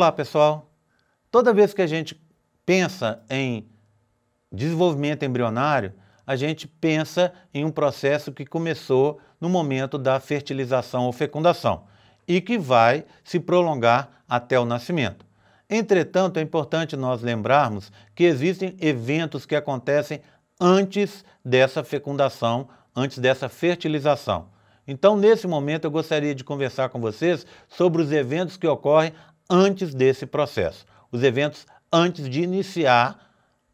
Olá, pessoal. Toda vez que a gente pensa em desenvolvimento embrionário, a gente pensa em um processo que começou no momento da fertilização ou fecundação e que vai se prolongar até o nascimento. Entretanto, é importante nós lembrarmos que existem eventos que acontecem antes dessa fecundação, antes dessa fertilização. Então, nesse momento, eu gostaria de conversar com vocês sobre os eventos que ocorrem antes desse processo, os eventos antes de iniciar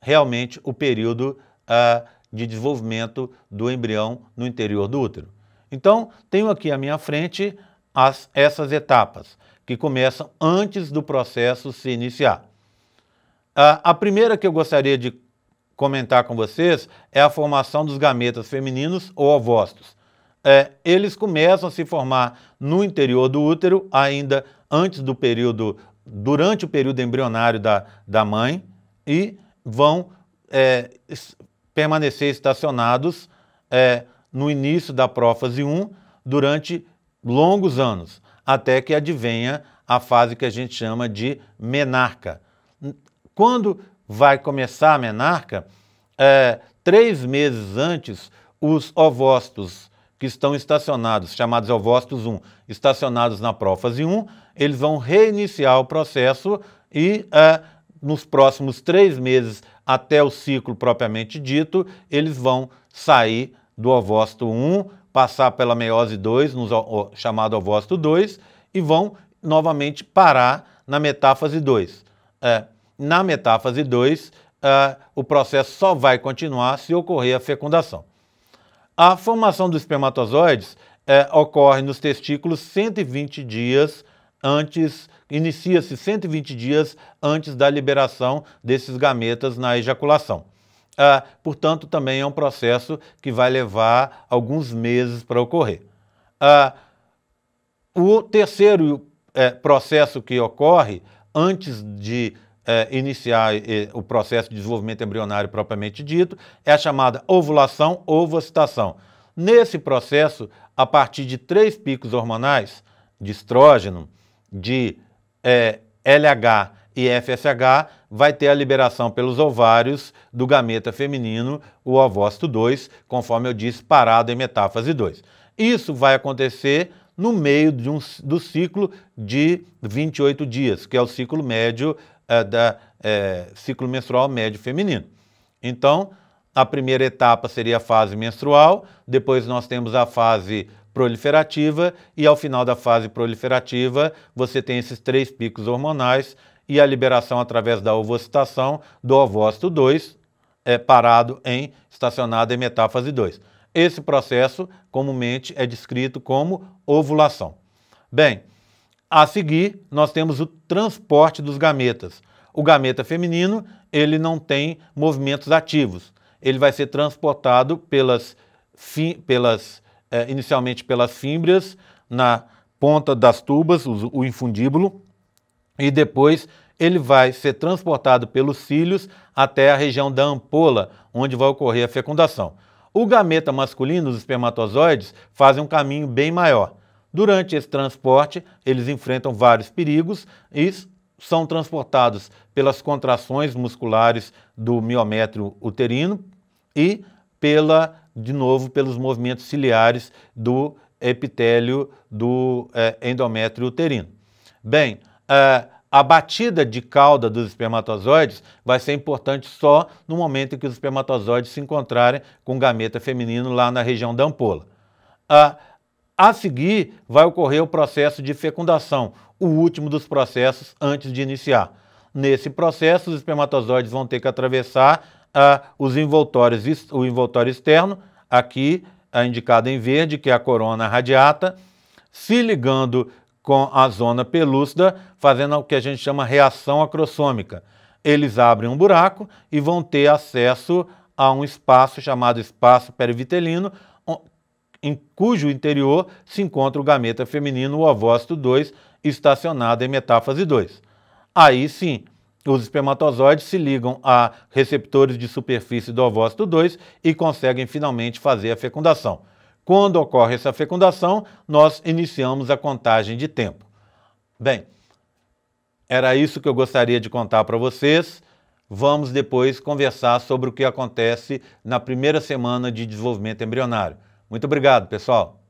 realmente o período uh, de desenvolvimento do embrião no interior do útero. Então, tenho aqui à minha frente as, essas etapas, que começam antes do processo se iniciar. Uh, a primeira que eu gostaria de comentar com vocês é a formação dos gametas femininos ou ovócitos. É, eles começam a se formar no interior do útero, ainda antes do período, durante o período embrionário da, da mãe e vão é, permanecer estacionados é, no início da prófase 1 durante longos anos, até que advenha a fase que a gente chama de menarca. Quando vai começar a menarca, é, três meses antes, os ovócitos que estão estacionados, chamados ovócitos 1, estacionados na prófase 1, eles vão reiniciar o processo e é, nos próximos três meses, até o ciclo propriamente dito, eles vão sair do ovócito 1, passar pela meiose 2, nos, chamado ovócito 2, e vão novamente parar na metáfase 2. É, na metáfase 2, é, o processo só vai continuar se ocorrer a fecundação. A formação dos espermatozoides é, ocorre nos testículos 120 dias antes, inicia-se 120 dias antes da liberação desses gametas na ejaculação. Ah, portanto, também é um processo que vai levar alguns meses para ocorrer. Ah, o terceiro é, processo que ocorre antes de é, iniciar é, o processo de desenvolvimento embrionário propriamente dito, é a chamada ovulação ou ovocitação. Nesse processo, a partir de três picos hormonais, de estrógeno, de é, LH e FSH, vai ter a liberação pelos ovários do gameta feminino, o ovócito 2, conforme eu disse, parado em metáfase 2. Isso vai acontecer no meio de um, do ciclo de 28 dias, que é o ciclo médio é, da é, ciclo menstrual médio feminino. Então, a primeira etapa seria a fase menstrual, depois nós temos a fase proliferativa e ao final da fase proliferativa você tem esses três picos hormonais e a liberação através da ovocitação do ovócito 2 é, eh, parado em estacionado em metáfase 2. Esse processo comumente é descrito como ovulação. Bem, a seguir nós temos o transporte dos gametas. O gameta feminino, ele não tem movimentos ativos. Ele vai ser transportado pelas, pelas eh, inicialmente pelas fímbrias na ponta das tubas, o, o infundíbulo, e depois ele vai ser transportado pelos cílios até a região da ampola, onde vai ocorrer a fecundação. O gameta masculino, os espermatozoides, fazem um caminho bem maior. Durante esse transporte, eles enfrentam vários perigos e são transportados pelas contrações musculares do miométrio uterino e pela, de novo, pelos movimentos ciliares do epitélio do é, endométrio uterino. Bem, eh, a batida de cauda dos espermatozoides vai ser importante só no momento em que os espermatozoides se encontrarem com o gameta feminino lá na região da ampola. A, a seguir, vai ocorrer o processo de fecundação, o último dos processos antes de iniciar. Nesse processo, os espermatozoides vão ter que atravessar ah, os envoltórios, o envoltório externo, aqui ah, indicado em verde, que é a corona radiata, se ligando com a zona pelúcida, fazendo o que a gente chama reação acrossômica. Eles abrem um buraco e vão ter acesso a um espaço chamado espaço perivitelino, em cujo interior se encontra o gameta feminino, o ovócito 2, estacionado em metáfase 2. Aí sim, os espermatozoides se ligam a receptores de superfície do ovócito 2 e conseguem finalmente fazer a fecundação. Quando ocorre essa fecundação, nós iniciamos a contagem de tempo. Bem, era isso que eu gostaria de contar para vocês. Vamos depois conversar sobre o que acontece na primeira semana de desenvolvimento embrionário. Muito obrigado, pessoal!